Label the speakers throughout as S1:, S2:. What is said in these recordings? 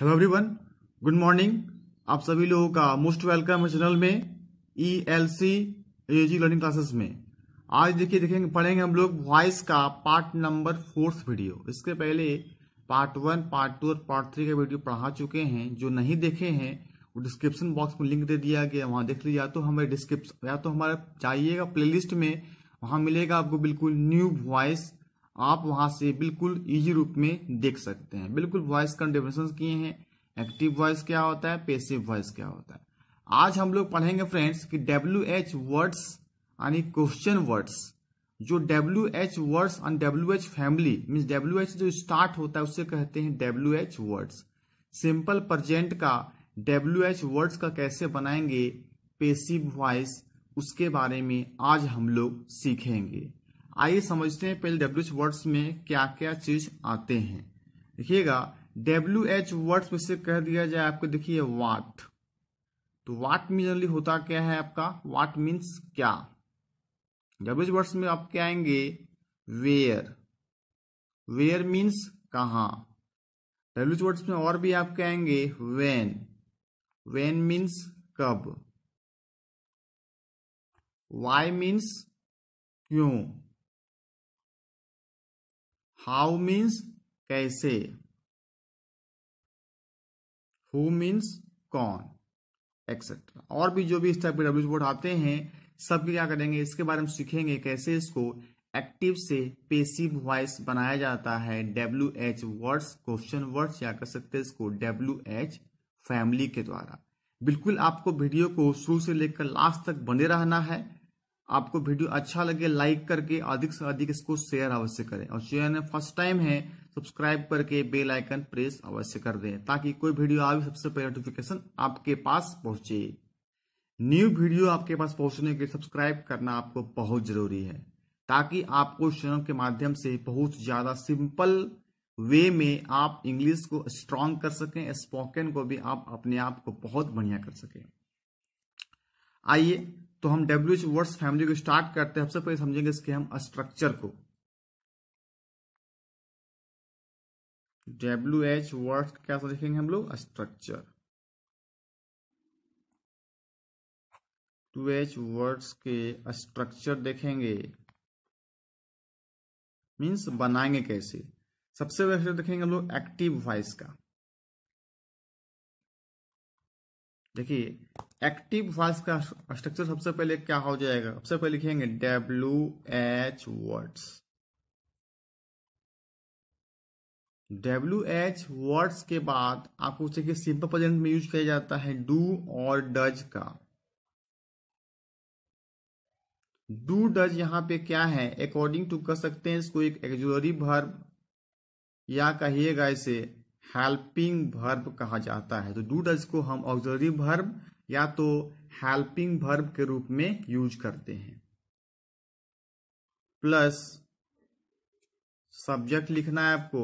S1: hello everyone good morning आप सभी लोगों का मोस्ट वेलकम है चैनल में E L C learning classes में आज देखिए देखेंगे पढ़ेंगे हम लोग वॉइस का पार्ट नंबर फोर्थ वीडियो इसके पहले पार्ट वन पार्ट टू और पार्ट थ्री का वीडियो पढ़ा चुके हैं जो नहीं देखे हैं वो डिस्क्रिप्शन बॉक्स में लिंक दे दिया गया वहाँ देख लीजिए या तो हमारे डिस्क्रिप्शन या तो हमारा चाहिएगा लिस्ट में वहाँ मिलेगा आपको बिल्कुल न्यू वॉइस आप वहां से बिल्कुल इजी रूप में देख सकते हैं बिल्कुल वॉइस का डेफिनेशन किए हैं एक्टिव वॉइस क्या होता है पेसिव वॉइस क्या होता है आज हम लोग पढ़ेंगे फ्रेंड्स कि डब्ल्यू एच वर्ड्स यानी क्वेश्चन वर्ड्स जो W H words and W H family mean W H जो स्टार्ट होता है उसे कहते हैं W H words simple present का डब्ल्यू एच वर्ड्स का कैसे बनाएंगे पेसिव वॉइस उसके बारे में आज हम लोग सीखेंगे आइए समझते हैं पहले डब्ल्यू वर्ड्स में क्या क्या चीज आते हैं देखिएगा डब्ल्यू एच वर्ड्स में से कह दिया जाए आपको देखिए वाट तो वाट में जनरली होता क्या है आपका वाट मीन्स क्या डब्ल्यू वर्ड्स में आप क्या आएंगे वेयर वेयर मीन्स कहा डब्ल्यू वर्ड्स में और भी आप क्या आएंगे वेन वेन मीन्स कब वाई मीन्स क्यों
S2: हाउ मीन्स कैसे
S1: हु मीन्स कौन एक्सेट्रा और भी जो भी इस टाइप के डब्ल्यू बोर्ड आते हैं सब क्या करेंगे इसके बारे में सीखेंगे कैसे इसको एक्टिव से पेसिव वॉइस बनाया जाता है W H words question words या कर सकते हैं इसको डब्ल्यू एच फैमिली के द्वारा बिल्कुल आपको वीडियो को शुरू से लेकर लास्ट तक बने रहना है आपको वीडियो अच्छा लगे लाइक करके अधिक से अधिक इसको शेयर अवश्य करें और चैनल फर्स्ट टाइम है सब्सक्राइब करके बेल आइकन प्रेस अवश्य कर दें ताकि कोई वीडियो आ सबसे पहले नोटिफिकेशन आपके पास पहुंचे न्यू वीडियो आपके पास पहुंचने के लिए सब्सक्राइब करना आपको बहुत जरूरी है ताकि आपको चैनल के माध्यम से बहुत ज्यादा सिंपल वे में आप इंग्लिश को स्ट्रांग कर सकें स्पोकन को भी आप अपने आप को बहुत बढ़िया कर सकें आइए तो हम डब्ल्यू एच वर्ड्स फैमिली को स्टार्ट करते हैं सबसे पहले समझेंगे इसके हम स्ट्रक्चर को डब्ल्यू एच वर्ड्स
S2: क्या लिखेंगे हम लोग स्ट्रक्चर
S1: टू एच वर्ड्स के स्ट्रक्चर देखेंगे मीन्स बनाएंगे कैसे सबसे पहले देखेंगे हम लोग एक्टिव वॉइस का देखिए एक्टिव वॉइस का स्ट्रक्चर सबसे पहले क्या हो जाएगा सबसे पहले लिखेंगे W H words W H words के बाद आपको चाहिए सिंपल प्रेजेंट में यूज किया जाता है डू और डज का डू डज यहां पे क्या है अकॉर्डिंग टू कर सकते हैं इसको एक एक्जुलरी भर या कहिएगा इसे हेल्पिंग वर्ब कहा जाता है तो डू डज को हम ऑक्सिलरी वर्ब या तो हेल्पिंग वर्ब के रूप में यूज करते हैं प्लस सब्जेक्ट लिखना है आपको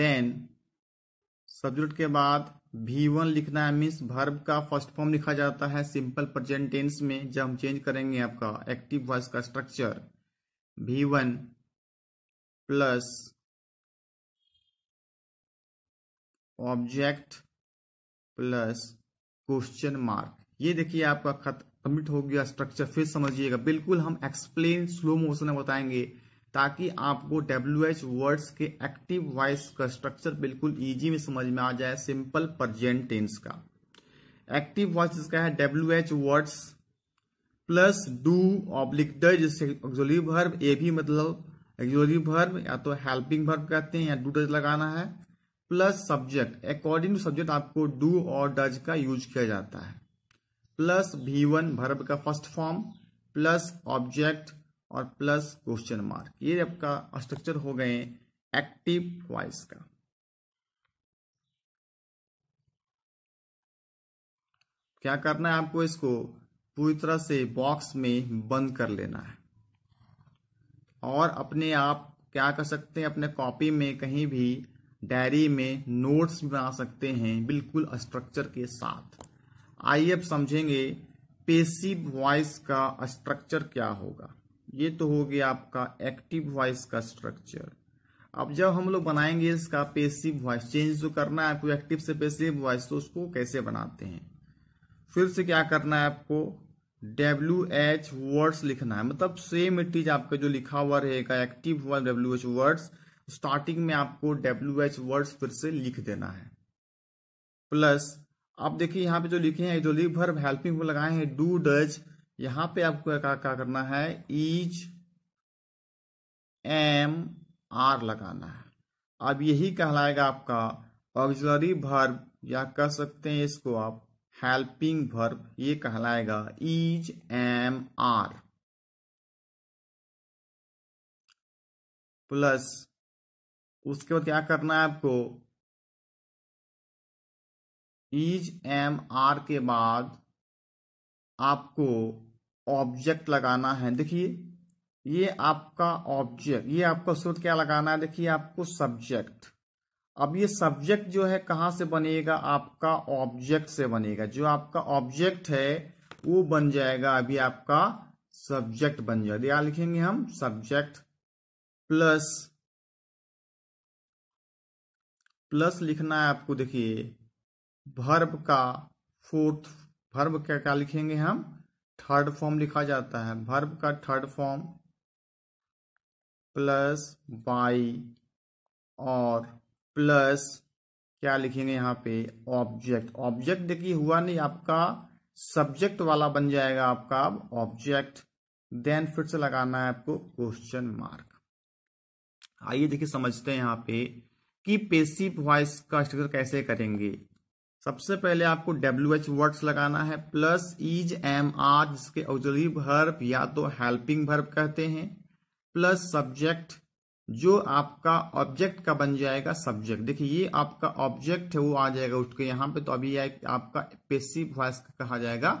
S1: देन सब्जेक्ट के बाद भी वन लिखना है मीन्स वर्ब का फर्स्ट फॉर्म लिखा जाता है सिंपल प्रेजेंट टेंस में जब हम चेंज करेंगे आपका एक्टिव वॉइस का स्ट्रक्चर भी one plus object plus question mark ये देखिए आपका खत कम्प्लीट हो गया स्ट्रक्चर फिर समझिएगा बिल्कुल हम एक्सप्लेन स्लो मोशन में बताएंगे ताकि आपको डब्ल्यू एच वर्ड्स के एक्टिव वॉइस का स्ट्रक्चर बिल्कुल इजी में समझ में आ जाए सिंपल प्रजेंट टेंस का एक्टिव वॉइस इसका है W H words plus do oblique the A भी मतलब एक्जोरी भर्व या तो हेल्पिंग भर्व कहते हैं या डू डज लगाना है plus subject according to subject आपको डू और डज का यूज किया जाता है प्लस भी वन भरब का फर्स्ट फॉर्म प्लस ऑब्जेक्ट और प्लस क्वेश्चन मार्क ये आपका स्ट्रक्चर हो गए एक्टिव वॉइस का क्या करना है आपको इसको पूरी तरह से बॉक्स में बंद कर लेना है और अपने आप क्या कर सकते हैं अपने कॉपी में कहीं भी डायरी में नोट्स भी बना सकते हैं बिल्कुल स्ट्रक्चर के साथ आइए अब समझेंगे पेसिव वॉइस का स्ट्रक्चर क्या होगा ये तो हो गया आपका एक्टिव वॉइस का स्ट्रक्चर अब जब हम लोग बनाएंगे इसका पेसिव वॉइस चेंज जो करना है आपको एक्टिव से पेसिव वॉइस तो उसको कैसे बनाते हैं फिर से क्या करना है आपको डब्ल्यू एच वर्ड्स लिखना है मतलब सेम इट इज आपका जो लिखा हुआ रहेगा एक्टिव हुआ डब्ल्यू एच वर्ड्स स्टार्टिंग में आपको डब्ल्यू एच वर्ड्स फिर से लिख देना है प्लस आप देखिए यहाँ पे जो लिखे हैं जो लिख भर हेल्पिंग लगाए हैं डू डज यहाँ पे आपको क्या क्या करना है इज एम आर लगाना है अब यही कहलाएगा आपका ऑक्सिलरी भर्ब या कह सकते हैं इसको आप हेल्पिंग भर्ब ये कहलाएगा इज एम आर
S2: प्लस उसके बाद क्या करना है आपको
S1: इज एम आर के बाद आपको ऑब्जेक्ट लगाना है देखिए ये आपका ऑब्जेक्ट ये आपको सूत्र क्या लगाना है देखिए आपको सब्जेक्ट अब ये सब्जेक्ट जो है कहां से बनेगा आपका ऑब्जेक्ट से बनेगा जो आपका ऑब्जेक्ट है वो बन जाएगा अभी आपका सब्जेक्ट बन जाएगा तो यहां लिखेंगे हम सब्जेक्ट प्लस प्लस लिखना है आपको देखिए भर्ब का फोर्थ भर्ब क्या क्या लिखेंगे हम थर्ड फॉर्म लिखा जाता है भर्ब का थर्ड फॉर्म प्लस बाई और प्लस क्या लिखेंगे यहाँ पे ऑब्जेक्ट ऑब्जेक्ट देखिए हुआ नहीं आपका सब्जेक्ट वाला बन जाएगा आपका अब ऑब्जेक्ट देन फिर से लगाना है आपको क्वेश्चन मार्क आइए देखिए समझते हैं यहाँ पे कि पेसिव वॉइस का स्ट्रक्चर कैसे करेंगे सबसे पहले आपको डब्ल्यू एच वर्ड्स लगाना है प्लस इज एम आर जिसके औजली भर्ब या तो हेल्पिंग भर्ब कहते हैं प्लस सब्जेक्ट जो आपका ऑब्जेक्ट का बन जाएगा सब्जेक्ट देखिए ये आपका ऑब्जेक्ट है वो आ जाएगा उसके यहाँ पे तो अभी आपका पेसिव वॉइस कहा जाएगा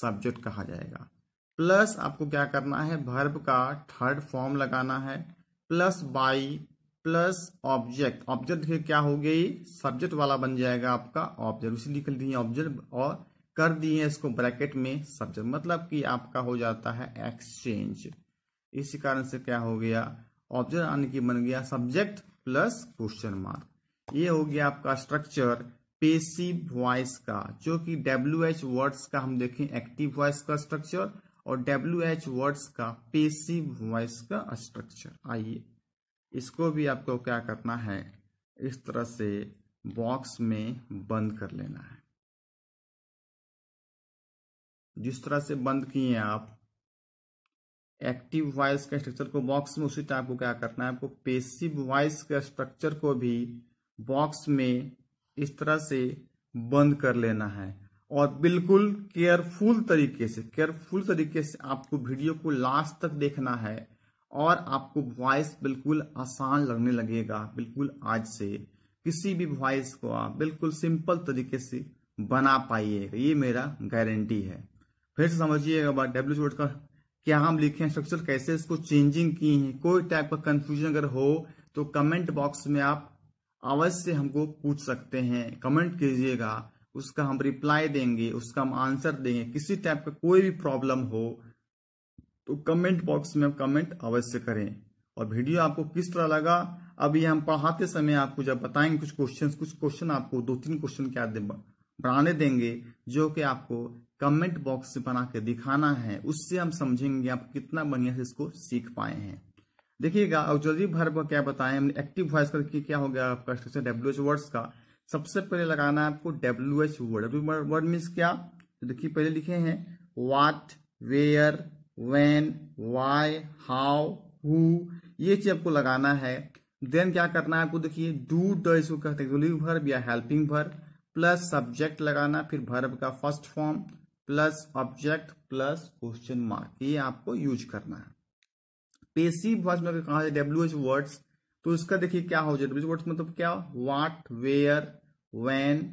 S1: सब्जेक्ट कहा जाएगा प्लस आपको क्या करना है भर्ब का थर्ड फॉर्म लगाना है plus by plus object object फिर क्या हो गई सब्जेक्ट वाला बन जाएगा आपका ऑब्जेक्ट उसे लिख दिए ऑब्जेक्ट और कर दिए इसको ब्रैकेट में सब्जेक्ट मतलब कि आपका हो जाता है एक्सचेंज इसी कारण से क्या हो गया ऑब्जेक्ट आने की बन गया सब्जेक्ट प्लस क्वेश्चन मार्क ये हो गया आपका स्ट्रक्चर पेसिव वॉइस का जो कि डब्ल्यू एच वर्ड्स का हम देखें एक्टिव वॉइस का स्ट्रक्चर और डब्ल्यू एच वर्ड्स का पेसिव वॉइस का स्ट्रक्चर आइए इसको भी आपको क्या करना है इस तरह से बॉक्स में बंद कर लेना है जिस तरह से बंद किए आप एक्टिव वॉइस के स्ट्रक्चर को बॉक्स में उसी टाइप को क्या करना है आपको पेसिव वॉइस के स्ट्रक्चर को भी बॉक्स में इस तरह से बंद कर लेना है और बिल्कुल केयरफुल तरीके से केयरफुल तरीके से आपको वीडियो को लास्ट तक देखना है और आपको वॉइस बिल्कुल आसान लगने लगेगा बिल्कुल आज से किसी भी वॉइस को आप बिल्कुल सिंपल तरीके से बना पाइएगा ये मेरा गारंटी है फिर से समझिएगा बात डब्ल्यू का क्या हम लिखे स्ट्रक्चर कैसे इसको चेंजिंग की है कोई टाइप का कंफ्यूजन अगर हो तो कमेंट बॉक्स में आप अवश्य हमको पूछ सकते हैं कमेंट कीजिएगा उसका हम रिप्लाई देंगे उसका हम आंसर देंगे किसी टाइप का कोई भी प्रॉब्लम हो तो कमेंट बॉक्स में कमेंट अवश्य करें और वीडियो आपको किस तरह लगा अभी हम पढ़ाते समय आपको जब बताएंगे कुछ क्वेश्चन कुछ क्वेश्चन आपको दो तीन क्वेश्चन क्या बनाने देंगे जो कि आपको कमेंट बॉक्स से बना के दिखाना है उससे हम समझेंगे आप कितना बढ़िया से इसको सीख पाए हैं देखिएगा भर भर्ब क्या बताएं हमने एक्टिव वॉइस करके क्या हो गया आपका स्ट्रक्चर डब्ल्यू एच वर्ड्स का सबसे पहले लगाना है आपको W H word W word means क्या देखिए पहले लिखे हैं what where when why how who ये चीज आपको लगाना है देन क्या करना है आपको देखिए डू द इसको कहते हैं या हेल्पिंग वर्ब प्लस सब्जेक्ट लगाना फिर वर्ब का first form plus object plus question mark ये आपको यूज करना है पेसिव वॉइस में कहा है डब्ल्यू एच वर्ड्स तो इसका देखिए क्या हो जाए डब्ल्यू वर्ड्स मतलब क्या वाट वेयर वेन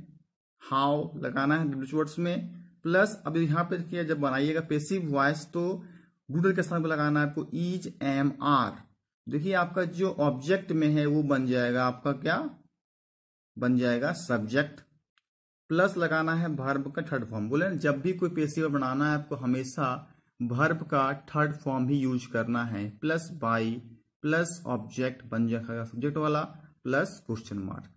S1: हाउ लगाना है डब्ल्यू वर्ड्स में प्लस अब यहाँ पे जब बनाइएगा पेसिव वॉइस तो डूडल के स्थान पर लगाना है आपको इज एम आर देखिए आपका जो ऑब्जेक्ट में है वो बन जाएगा आपका क्या बन जाएगा सब्जेक्ट प्लस लगाना है भर्ब का थर्ड फॉर्म बोले जब भी कोई पेशेवर बनाना है आपको हमेशा भर्ब का थर्ड फॉर्म ही यूज करना है प्लस बाई प्लस ऑब्जेक्ट बन जाएगा सब्जेक्ट वाला प्लस क्वेश्चन मार्क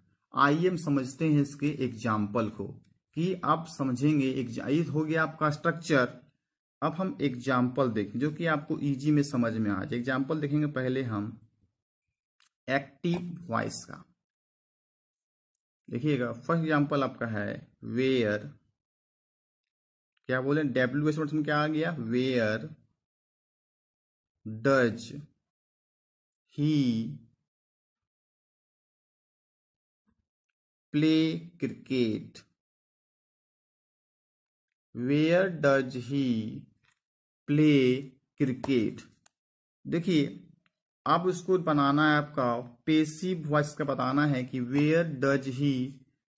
S1: आइए हम समझते हैं इसके एग्जाम्पल को कि आप समझेंगे एक हो गया आपका स्ट्रक्चर अब हम एग्जाम्पल देखें जो कि आपको इजी में समझ में आ जाए एग्जाम्पल देखेंगे पहले हम एक्टिव वॉइस का देखिएगा फर्स्ट एग्जाम्पल आपका है वेयर क्या बोले डब्ल्यू एस वर्ड में क्या आ गया where does
S2: he play cricket where
S1: does he play cricket देखिए आप उसको बनाना है आपका पेसिव वॉइस का बताना है कि where does he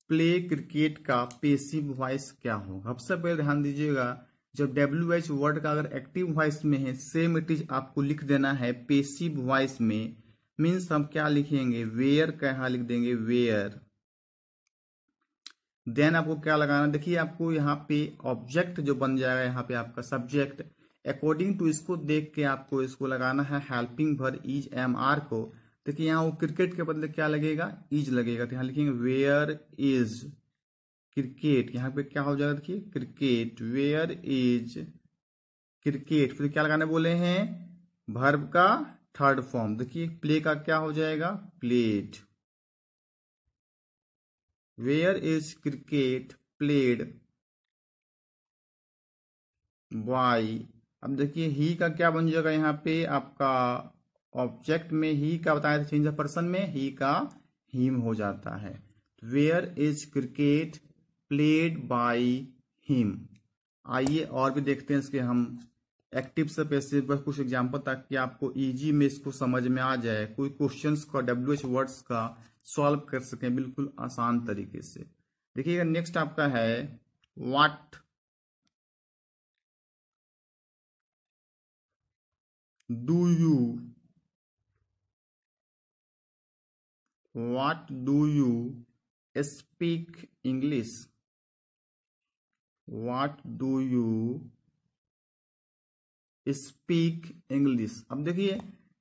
S1: play cricket का पेसिव वॉइस क्या होगा सबसे पहले ध्यान दीजिएगा जब डब्ल्यू एच वर्ड का अगर एक्टिव वॉइस में है सेम इट इज आपको लिख देना है पेसिव वॉइस में मीन्स हम क्या लिखेंगे वेयर का यहां लिख देंगे वेयर देन आपको क्या लगाना देखिए आपको यहाँ पे ऑब्जेक्ट जो बन जाएगा यहाँ पे आपका सब्जेक्ट अकॉर्डिंग टू इसको देख के आपको इसको लगाना है हेल्पिंग भर इज एम आर को देखिए यहाँ वो क्रिकेट के बदले क्या लगेगा इज लगेगा तो यहाँ लिखेंगे वेयर इज क्रिकेट यहाँ पे क्या हो जाएगा देखिए क्रिकेट वेयर इज क्रिकेट फिर क्या लगाने बोले हैं भर्ब का थर्ड फॉर्म देखिए प्ले का क्या हो जाएगा played where is cricket played by अब देखिए ही का क्या बन जाएगा यहाँ पे आपका ऑब्जेक्ट में ही का बताया था चेंज ऑफ पर्सन में ही का हीम हो जाता है where is cricket played by him आइए और भी देखते हैं इसके हम एक्टिव से पैसे बस कुछ एग्जाम्पल ताकि आपको इजी में इसको समझ में आ जाए कोई क्वेश्चन का डब्ल्यू एच वर्ड्स का सॉल्व कर सकें बिल्कुल आसान तरीके से देखिएगा नेक्स्ट आपका है what
S2: do you what do you
S1: speak english what do you speak English अब देखिए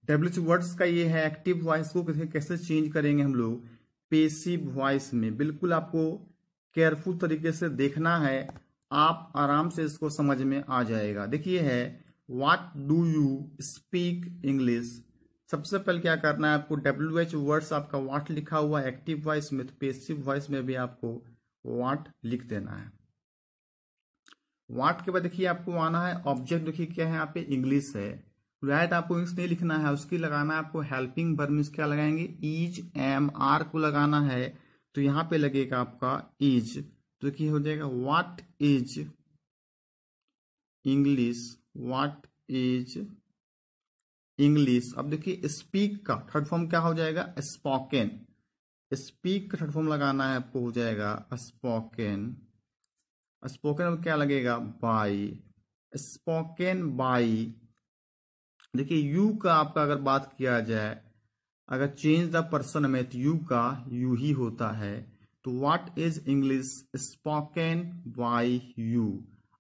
S1: डब्ल्यूच वर्ड्स का ये है एक्टिव वॉइस को कैसे चेंज करेंगे हम लोग पेसिव वॉइस में बिल्कुल आपको केयरफुल तरीके से देखना है आप आराम से इसको समझ में आ जाएगा देखिए है what do you speak English सबसे पहले क्या करना है आपको डब्ल्यू एच वर्ड्स आपका वाट लिखा हुआ एक्टिव वॉइस में तो पेसिव वॉइस में भी आपको वाट लिख देना है वाट के बाद देखिए आपको आना है ऑब्जेक्ट देखिए क्या है यहाँ पे इंग्लिश है राइट आपको इंग्लिश नहीं लिखना है उसकी लगाना है आपको हेल्पिंग वर्मिस क्या लगाएंगे इज एम आर को लगाना है तो यहाँ पे लगेगा आपका इज तो देखिए हो जाएगा what is English what is English अब देखिए स्पीक का थर्ड फॉर्म क्या हो जाएगा स्पोकन स्पीक का थर्ड फॉर्म लगाना है आपको हो जाएगा स्पोकन स्पोकन अब क्या लगेगा बाई स्पोकन बाई देखिए यू का आपका अगर बात किया जाए अगर चेंज द पर्सन में तो यू का यू ही होता है तो what is English spoken by you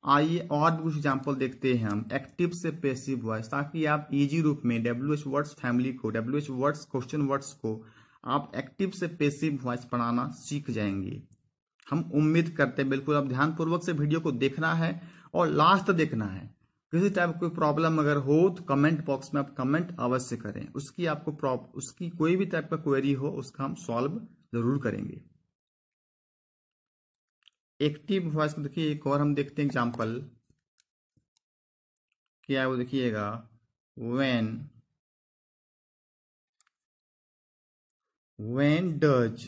S1: आइए और भी कुछ एग्जाम्पल देखते हैं हम एक्टिव से पेसिव वॉइस ताकि आप इजी रूप में डब्ल्यू एच वर्ड्स फैमिली को W H words question words को आप एक्टिव से पेसिव वॉइस बनाना सीख जाएंगे हम उम्मीद करते हैं बिल्कुल आप ध्यानपूर्वक से वीडियो को देखना है और लास्ट देखना है किसी टाइप कोई प्रॉब्लम अगर हो तो कमेंट बॉक्स में आप कमेंट अवश्य करें उसकी आपको उसकी कोई भी टाइप का क्वेरी हो उसका हम सॉल्व जरूर करेंगे एक्टिव वॉइस को देखिए एक और हम देखते हैं एग्जाम्पल क्या है वो देखिएगा when
S2: when does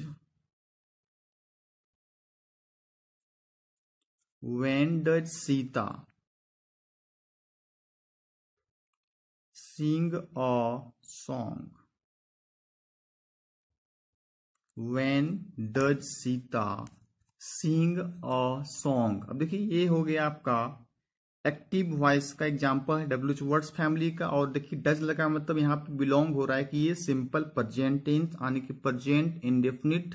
S2: when does Sita sing a
S1: song When does Sita sing a song अब देखिए ये हो गया आपका एक्टिव वॉइस का एग्जाम्पल है डब्ल्यूच वर्ड्स फैमिली का और देखिए डज लगा मतलब यहाँ पे बिलोंग हो रहा है कि ये सिंपल प्रजेंट टेंस यानी कि प्रजेंट इनडेफिनिट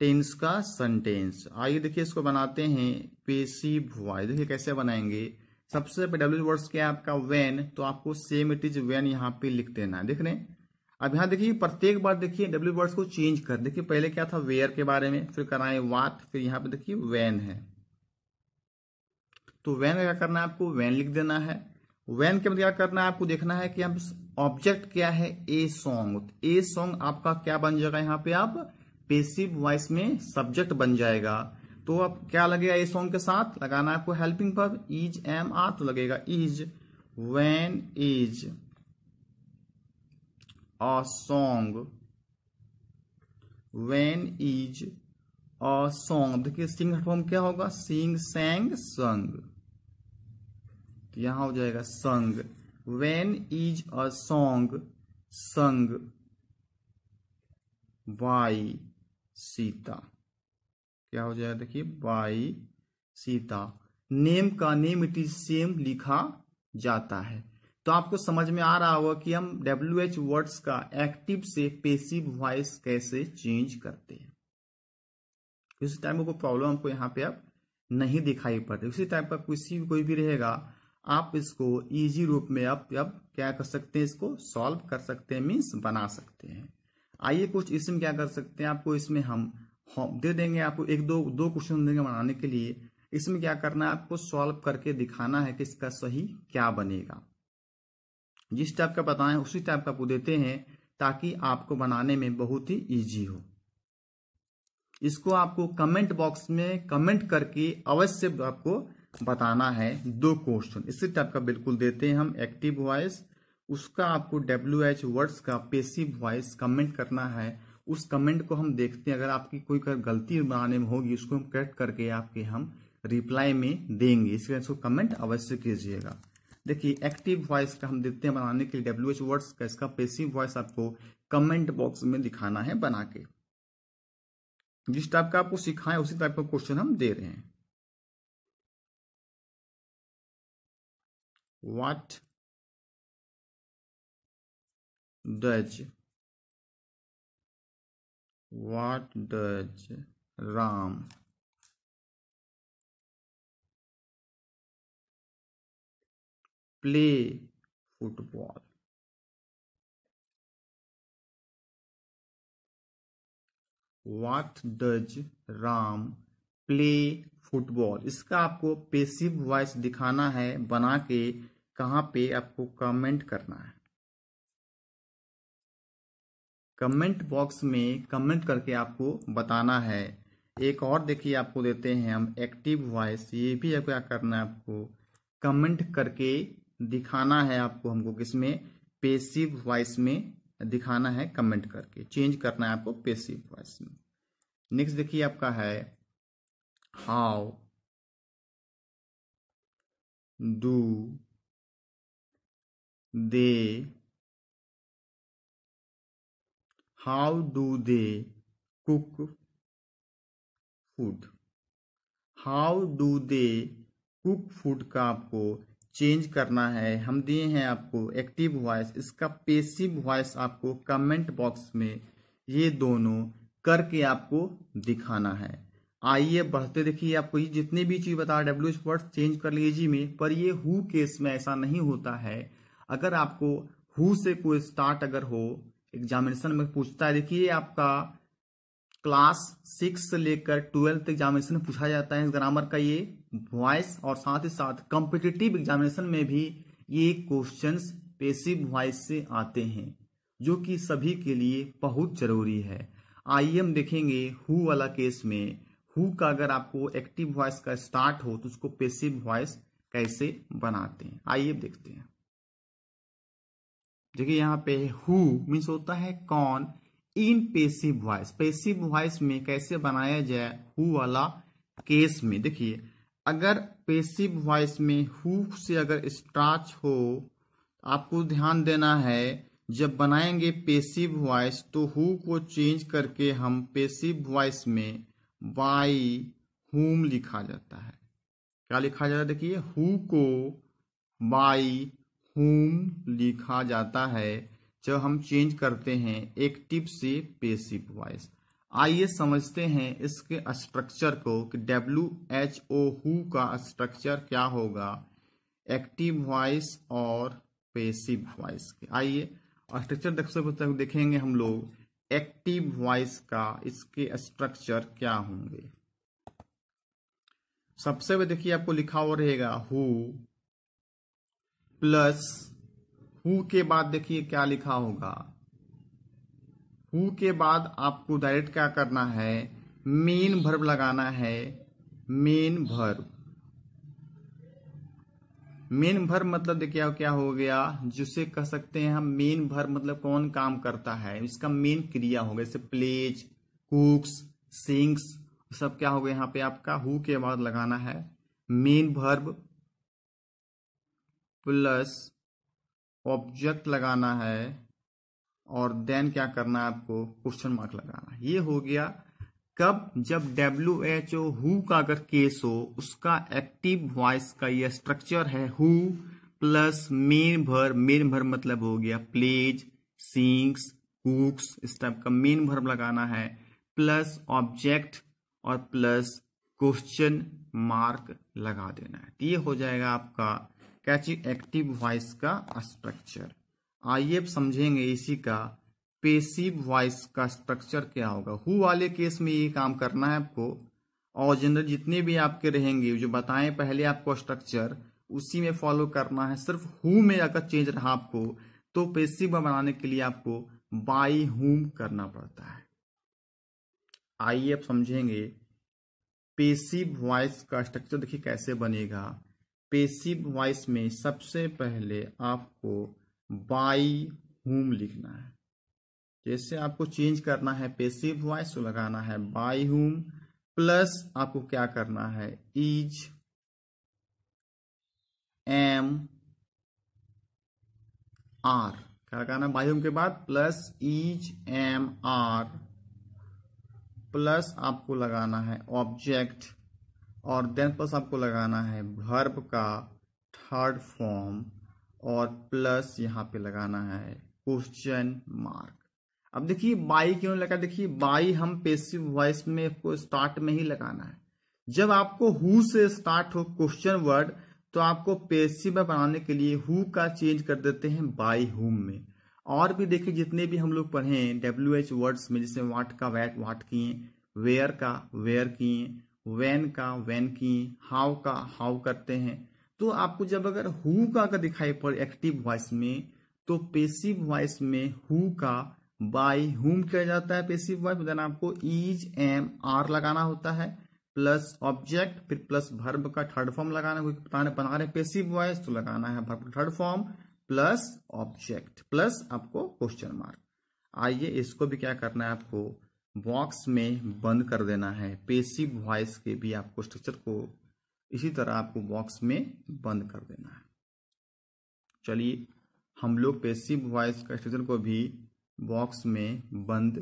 S1: टेंस का सेंटेंस आइए देखिए इसको बनाते हैं पेसिव वॉइस देखिए कैसे बनाएंगे सबसे पहले डब्ल्यू वर्ड्स क्या है आपका वैन तो आपको सेम इट इज वैन यहाँ पे लिख देना है देख रहे हैं अब यहां देखिए प्रत्येक बार देखिए डब्ल्यू वर्ड्स को चेंज कर देखिए पहले क्या था वेयर के बारे में फिर कराए वाट फिर यहां पे देखिए वैन है तो वैन क्या करना है आपको वैन लिख देना है वैन के मतलब क्या करना है आपको देखना है कि ऑब्जेक्ट क्या है ए सॉन्ग ए सॉन्ग आपका क्या बन जाएगा यहाँ पे आप पेसिव वॉइस में सब्जेक्ट बन जाएगा तो अब क्या लगेगा ए सॉन्ग के साथ लगाना है आपको हेल्पिंग पर इज एम आर तो लगेगा is when is a song when is a song देखिए सिंग फॉर्म क्या होगा सिंग सेंग संग तो यहां हो जाएगा sung when is a song sung by Sita क्या हो जाएगा देखिए बाई सीता नेम का नेम इट इज सेम लिखा जाता है तो आपको समझ में आ रहा होगा कि हम डब्ल्यू एच वर्ड्स का एक्टिव से पेसिव वॉइस कैसे चेंज करते हैं किसी टाइप को प्रॉब्लम हमको यहाँ पे अब नहीं दिखाई पड़ती उसी टाइप का किसी कोई भी रहेगा आप इसको इजी रूप में आप अब क्या कर सकते हैं इसको सॉल्व कर सकते हैं मीन्स बना सकते हैं आइए कुछ इसमें क्या कर सकते हैं आपको इसमें हम दे देंगे आपको एक दो दो क्वेश्चन देंगे बनाने के लिए इसमें क्या करना है आपको सॉल्व करके दिखाना है कि इसका सही क्या बनेगा जिस टाइप का बताएं उसी टाइप का आपको देते हैं ताकि आपको बनाने में बहुत ही ईजी हो इसको आपको कमेंट बॉक्स में कमेंट करके अवश्य आपको बताना है दो क्वेश्चन इसी टाइप का बिल्कुल देते हैं हम एक्टिव वॉइस उसका आपको डब्ल्यू एच वर्ड्स का पेसिव वॉइस कमेंट करना है उस कमेंट को हम देखते हैं अगर आपकी कोई कर गलती बनाने में होगी उसको हम करेक्ट करके आपके हम रिप्लाई में देंगे इसलिए इसको कमेंट अवश्य कीजिएगा देखिए एक्टिव वॉइस का हम देते हैं बनाने के लिए डब्ल्यू एच वर्ड्स का इसका पेसिव वॉइस आपको कमेंट बॉक्स में दिखाना है बना के जिस टाइप का आपको सिखाए उसी टाइप का क्वेश्चन हम दे रहे हैं
S2: what does what does Ram play football what
S1: does Ram play football इसका आपको पेसिव वॉइस दिखाना है बना के कहां पे आपको कमेंट करना है कमेंट बॉक्स में कमेंट करके आपको बताना है एक और देखिए आपको देते हैं हम एक्टिव वॉइस ये भी क्या करना है आपको कमेंट करके दिखाना है आपको हमको किसमें पेसिव वॉइस में दिखाना है कमेंट करके चेंज करना है आपको पेसिव वॉइस में नेक्स्ट देखिए आपका है how
S2: do they how do they cook
S1: food how do they cook food का आपको चेंज करना है हम दिए हैं आपको एक्टिव वॉइस इसका पेसिव वॉइस आपको कमेंट बॉक्स में ये दोनों करके आपको दिखाना है आइए बढ़ते देखिए आपको ये जितने भी चीज बता डब्ल्यू एच वर्ड चेंज कर लिए में पर ये हु केस में ऐसा नहीं होता है अगर आपको हु से कोई स्टार्ट अगर हो एग्जामिनेशन में पूछता है देखिए आपका क्लास सिक्स से लेकर ट्वेल्थ एग्जामिनेशन पूछा जाता है ग्रामर का ये वॉइस और साथ ही साथ कॉम्पिटिटिव एग्जामिनेशन में भी ये क्वेश्चंस पेसिव वॉइस से आते हैं जो कि सभी के लिए बहुत जरूरी है आइए हम देखेंगे हु वाला केस में हु का अगर आपको एक्टिव वॉइस का स्टार्ट हो तो उसको पेसिव वॉइस कैसे बनाते हैं आइए देखते हैं देखिए यहाँ पे हु मीन्स होता है कौन इन पेसिव वॉइस पेसिव वॉइस में कैसे बनाया जाए हु वाला केस में देखिए अगर पेसिव वॉइस में हु से अगर स्टार्च हो आपको ध्यान देना है जब बनाएंगे पेसिव वॉइस तो हु को चेंज करके हम पेसिव वॉइस में बाई हुम लिखा जाता है क्या लिखा जाता है देखिए हु को बाई हुम लिखा जाता है जब हम चेंज करते हैं एक्टिव से पेसिव वॉइस आइए समझते हैं इसके स्ट्रक्चर को कि डब्ल्यू एच ओ हु का स्ट्रक्चर क्या होगा एक्टिव वॉइस और पेसिव वॉइस आइए स्ट्रक्चर देखेंगे हम लोग एक्टिव वॉइस का इसके स्ट्रक्चर क्या होंगे सबसे पहले देखिए आपको लिखा हुआ रहेगा हु प्लस हु के बाद देखिए क्या लिखा होगा हु के बाद आपको डायरेक्ट क्या करना है मेन भर्ब लगाना है मेन भर्ब मेन भर्व मतलब देखिए क्या हो गया जिसे कह सकते हैं हम मेन भर मतलब कौन काम करता है इसका मेन क्रिया हो गया जैसे प्लेज कुक्स सिंक्स सब क्या हो गया यहाँ पे आपका हु के बाद लगाना है मेन भर्ब प्लस ऑब्जेक्ट लगाना है और देन क्या करना है आपको क्वेश्चन मार्क लगाना ये हो गया कब जब डब्ल्यू एच ओ हु का अगर केस हो उसका एक्टिव वॉइस का ये स्ट्रक्चर है who plus main verb main verb मतलब हो गया प्लेज सिंग्स कुक्स इस टाइप का मेन भर लगाना है प्लस ऑब्जेक्ट और प्लस क्वेश्चन मार्क लगा देना है तो ये हो जाएगा आपका कैचिंग एक्टिव वॉइस का स्ट्रक्चर आइए समझेंगे इसी का पेसिव वॉइस का स्ट्रक्चर क्या होगा हु वाले केस में ये काम करना है आपको और जनरल जितने भी आपके रहेंगे जो बताएं पहले आपको स्ट्रक्चर उसी में फॉलो करना है सिर्फ हु में अगर चेंज रहा आपको तो पेसिव बनाने के लिए आपको बाई हुम करना पड़ता है आइए अब समझेंगे पेसिव वॉइस का स्ट्रक्चर देखिए कैसे बनेगा पेसिव वॉइस में सबसे पहले आपको बाई हुम लिखना है जैसे आपको चेंज करना है पेसिव वॉइस तो लगाना है बाई हुम प्लस आपको क्या करना है इज एम आर क्या लगाना है बाई हुम के बाद plus is am are plus आपको लगाना है ऑब्जेक्ट और देन प्लस आपको लगाना है भर्ब का थर्ड फॉर्म और प्लस यहां पे लगाना है क्वेश्चन मार्क अब देखिए बाई क्यों लगा देखिए बाई हम पेसिव वॉइस में आपको स्टार्ट में ही लगाना है जब आपको हु से स्टार्ट हो क्वेश्चन वर्ड तो आपको पेसिव में बनाने के लिए हु का चेंज कर देते हैं बाई हुम में और भी देखिए जितने भी हम लोग पढ़े डब्ल्यू एच वर्ड्स में जैसे वाट का वैट वाट किए वेयर का वेयर किए वैन का वैन किए हाउ का हाउ करते हैं तो आपको जब अगर हु का अगर दिखाई पड़े एक्टिव वॉइस में तो पेसिव वॉइस में हु का बाई हुम किया जाता है पेसिव वॉइस देन आपको इज एम आर लगाना होता है प्लस ऑब्जेक्ट फिर प्लस भर्ब का थर्ड फॉर्म लगाना क्योंकि बता बना रहे पेसिव वॉइस तो लगाना है verb third form plus object plus आपको क्वेश्चन मार्क आइए इसको भी क्या करना है आपको बॉक्स में बंद कर देना है पेसिव वॉइस के भी आपको स्ट्रक्चर को इसी तरह आपको बॉक्स में बंद कर देना है चलिए हम लोग पेसिव वॉइस स्टेशन को भी बॉक्स में बंद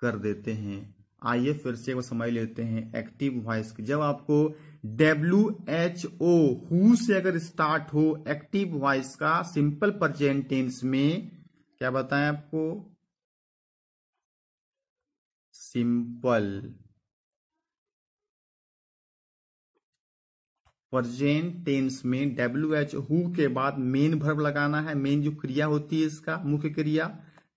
S1: कर देते हैं आइए फिर से वो समझ लेते हैं एक्टिव वॉइस की जब आपको डब्ल्यू एच ओ हु से अगर स्टार्ट हो एक्टिव वॉइस का सिंपल परजेंटेंस टेंस में क्या बताएं आपको सिंपल प्रजेंट टेंस में डब्ल्यू एच हु के बाद मेन भर्ब लगाना है मेन जो क्रिया होती है इसका मुख्य क्रिया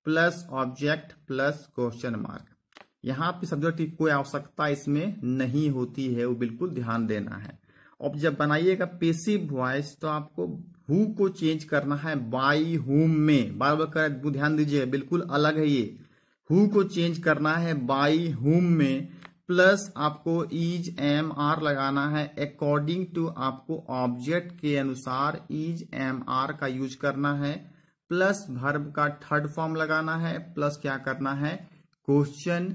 S1: plus object plus question mark यहाँ पे सब्जेक्ट की कोई आवश्यकता इसमें नहीं होती है वो बिल्कुल ध्यान देना है और जब बनाइएगा पेसिव वॉइस तो आपको हु को चेंज करना है बाई होम में बार बार कर ध्यान दीजिए बिल्कुल अलग है ये हु को चेंज करना है बाई हुम में प्लस आपको इज एम आर लगाना है अकॉर्डिंग टू आपको ऑब्जेक्ट के अनुसार इज एम आर का यूज करना है प्लस भर्ब का थर्ड फॉर्म लगाना है प्लस क्या करना है क्वेश्चन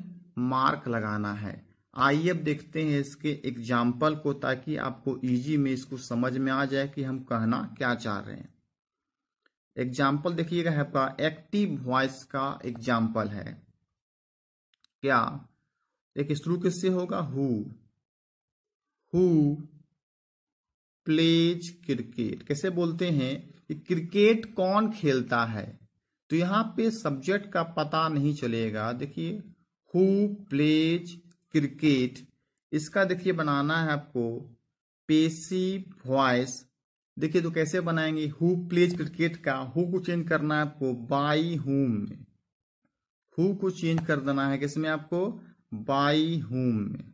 S1: मार्क लगाना है आइए अब देखते हैं इसके एग्जाम्पल को ताकि आपको इजी में इसको समझ में आ जाए कि हम कहना क्या चाह रहे हैं एग्जाम्पल देखिएगा है आपका एक्टिव वॉइस का एग्जाम्पल है क्या एक स्त्रू किससे होगा हु हु प्लेज क्रिकेट कैसे बोलते हैं कि क्रिकेट कौन खेलता है तो यहां पे सब्जेक्ट का पता नहीं चलेगा देखिए हु प्लेज क्रिकेट इसका देखिए बनाना है आपको पेसी वॉइस देखिए तो कैसे बनाएंगे हु प्लेज क्रिकेट का हु को चेंज करना है आपको बाई हुम में हु को चेंज कर देना है किसमें आपको बाई होम में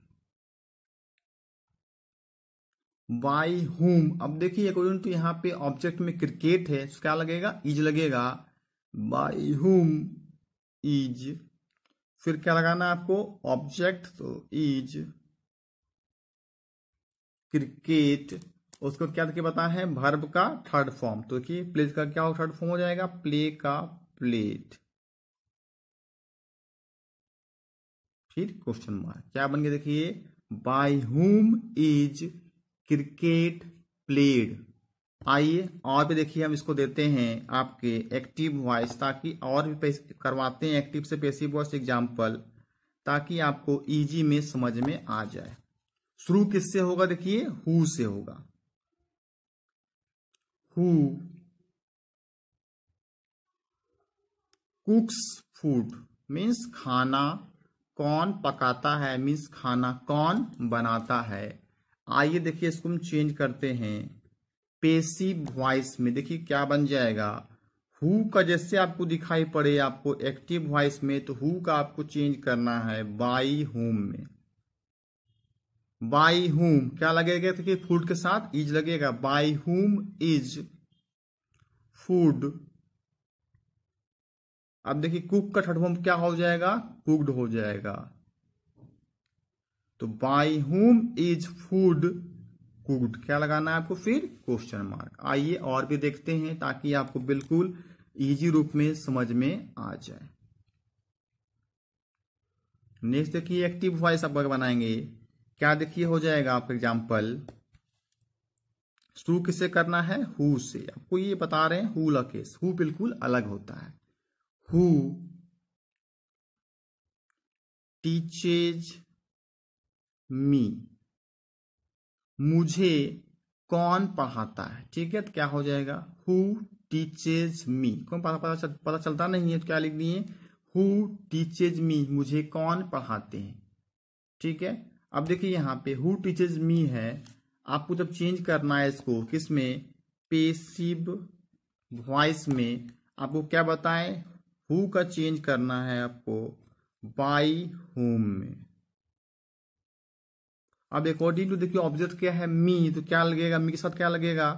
S1: बाई होम अब देखिए अकॉर्डिंग टू यहां पे ऑब्जेक्ट में क्रिकेट है तो क्या लगेगा इज लगेगा बाई होम इज फिर क्या लगाना आपको ऑब्जेक्ट तो इज क्रिकेट उसको क्या देखिए बता है भर्ब का थर्ड फॉर्म तो देखिए प्लेस का क्या हो थर्ड फॉर्म हो जाएगा प्ले का प्लेट फिर क्वेश्चन मार्क क्या बन गया देखिए by whom is cricket played आइए और भी देखिए हम इसको देते हैं आपके एक्टिव वॉइस ताकि और भी करवाते हैं एक्टिव से पेसिव वॉइस एग्जाम्पल ताकि आपको इजी में समझ में आ जाए शुरू किससे होगा देखिए हु से होगा हु कुक्स फूड मीन्स खाना कौन पकाता है मीन्स खाना कौन बनाता है आइए देखिए इसको हम चेंज करते हैं पेसिव वॉइस में देखिए क्या बन जाएगा हु का जैसे आपको दिखाई पड़े आपको एक्टिव वॉइस में तो हु का आपको चेंज करना है बाई होम में बाई होम क्या लगेगा देखिए फूड के साथ इज लगेगा बाई होम इज फूड अब देखिए कुक का थर्ड फॉर्म क्या हो जाएगा कुक्ड हो जाएगा तो by whom is food cooked क्या लगाना है आपको फिर क्वेश्चन मार्क आइए और भी देखते हैं ताकि आपको बिल्कुल इजी रूप में समझ में आ जाए नेक्स्ट देखिए एक्टिव वॉइस आप बनाएंगे क्या देखिए हो जाएगा आपका एग्जाम्पल शुरू किससे करना है हु से आपको ये बता रहे हैं हु लकेस हु बिल्कुल अलग होता है who teaches me मुझे कौन पढ़ाता है ठीक है तो क्या हो जाएगा हु टीचेज मी कौन पता पता, चल, पता चलता नहीं है तो क्या लिख दिए हु टीचेज मी मुझे कौन पढ़ाते हैं ठीक है अब देखिए यहां पे हु टीचेज मी है आपको जब चेंज करना है इसको किसमें पेसिव वॉइस में आपको क्या बताएं हु का चेंज करना है आपको बाई होम में अब अकॉर्डिंग टू देखिए ऑब्जेक्ट क्या है मी तो क्या लगेगा मी के साथ क्या लगेगा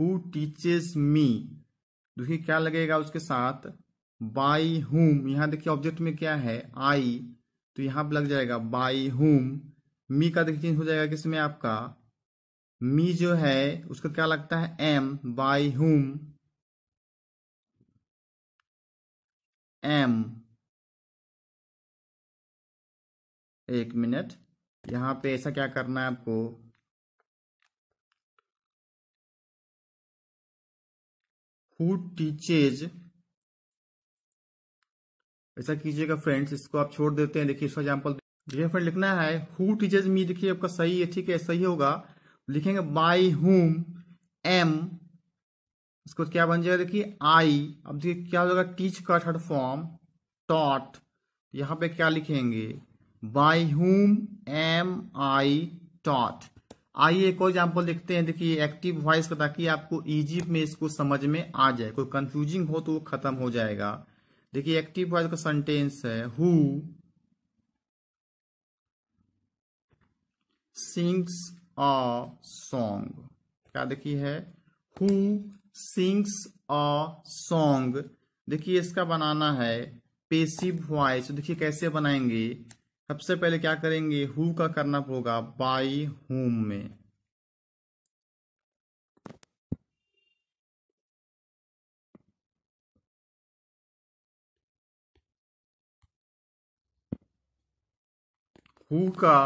S1: हु टीचेस मी देखिए क्या लगेगा उसके साथ बाई होम यहाँ देखिए ऑब्जेक्ट में क्या है आई तो यहां पर लग जाएगा बाई होम मी का देखिए हो जाएगा किसमें आपका मी जो है उसका क्या लगता है एम बाय हुम एम
S2: एक मिनट यहां पे ऐसा क्या करना है आपको
S1: हु टीचेज ऐसा कीजिएगा फ्रेंड्स इसको आप छोड़ देते हैं देखिए इसका एग्जाम्पल देखिए फ्रेंड लिखना है हु टीचेज मी देखिए आपका सही है ठीक है सही होगा लिखेंगे बाई हुम एम इसको क्या बन जाएगा देखिए आई अब देखिए क्या हो जाएगा टीच का थर्ड फॉर्म टॉट यहां पे क्या लिखेंगे बाई हुम एम आई टॉट आइए एक और एग्जाम्पल देखते हैं देखिए एक्टिव वॉइस का ताकि आपको इजी में इसको समझ में आ जाए कोई कंफ्यूजिंग हो तो वो खत्म हो जाएगा देखिए एक्टिव वॉइस का सेंटेंस है हु सिंग्स अ सॉन्ग क्या देखिए है हु सिंग्स अ सॉन्ग देखिए इसका बनाना है पेसिव वॉइस तो देखिए कैसे बनाएंगे सबसे पहले क्या करेंगे हु का करना होगा बाई हुम में हु का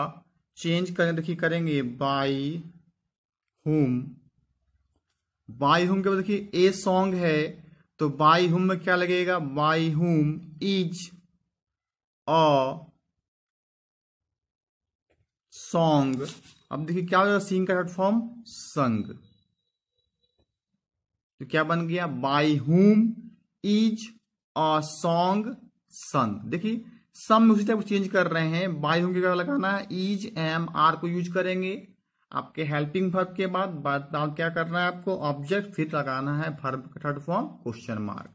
S1: चेंज करें तो देखिए करेंगे बाई हुम बाई हुम के बाद देखिए ए सॉन्ग है तो बाई हुम में क्या लगेगा बाई हुम इज अ सॉन्ग अब देखिए क्या हो जाएगा सिंग का शॉर्ट फॉर्म संग तो क्या बन गया बाई हुम इज अ सॉन्ग संग देखिए सम में उसी टाइप चेंज कर रहे हैं बाय होंगे क्या लगाना है इज एम आर को यूज करेंगे आपके हेल्पिंग वर्ब के बाद बाद क्या करना है आपको ऑब्जेक्ट फिर लगाना है verb third form question mark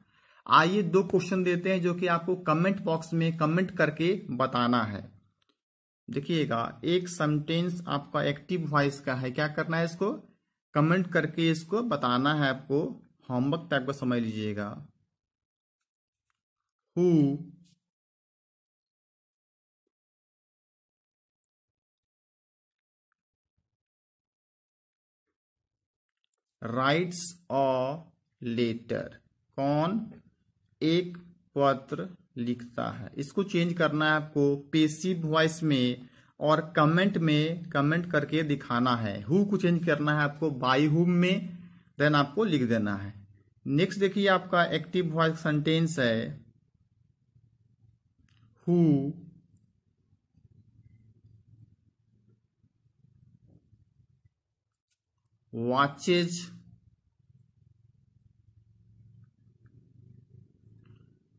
S1: आइए दो क्वेश्चन देते हैं जो कि आपको कमेंट बॉक्स में कमेंट करके बताना है देखिएगा एक सेंटेंस आपका एक्टिव वॉइस का है क्या करना है इसको कमेंट करके इसको बताना है आपको होमवर्क टाइप का समझ लीजिएगा हु राइट्स अ लेटर कौन एक पत्र लिखता है इसको चेंज करना है आपको पेसिव वॉइस में और कमेंट में कमेंट करके दिखाना है हु को चेंज करना है आपको बाई हुम में देन आपको लिख देना है नेक्स्ट देखिए आपका एक्टिव वॉइस सेंटेंस है who watches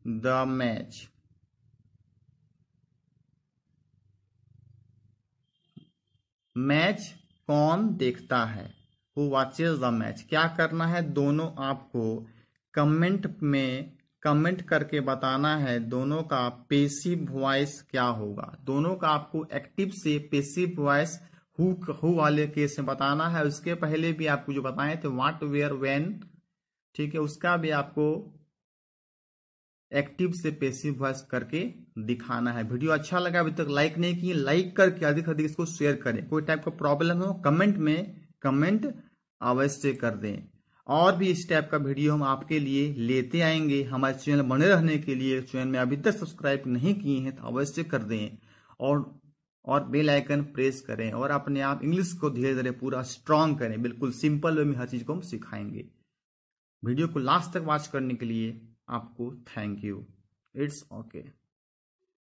S1: the match match कौन देखता है वो वॉचेज द मैच क्या करना है दोनों आपको कमेंट में कमेंट करके बताना है दोनों का पेसिव वॉइस क्या होगा दोनों का आपको एक्टिव से पेसिव वॉइस हु वाले केस में बताना है उसके पहले भी आपको जो बताए थे वाट वेयर वेन ठीक है उसका भी आपको एक्टिव से पेसिव वॉइस करके दिखाना है वीडियो अच्छा लगा अभी तक लाइक नहीं किए लाइक करके अधिक से अधिक इसको शेयर करें कोई टाइप का प्रॉब्लम हो कमेंट में कमेंट अवश्य कर दें और भी इस टाइप का वीडियो हम आपके लिए लेते आएंगे हमारे चैनल बने रहने के लिए चैनल में अभी तक सब्सक्राइब नहीं किए हैं तो अवश्य कर दें और और बेल आइकन प्रेस करें और अपने आप इंग्लिश को धीरे धीरे पूरा स्ट्रांग करें बिल्कुल सिंपल वे में हर चीज को हम सिखाएंगे वीडियो को लास्ट तक वॉच करने के लिए आपको थैंक यू इट्स ओके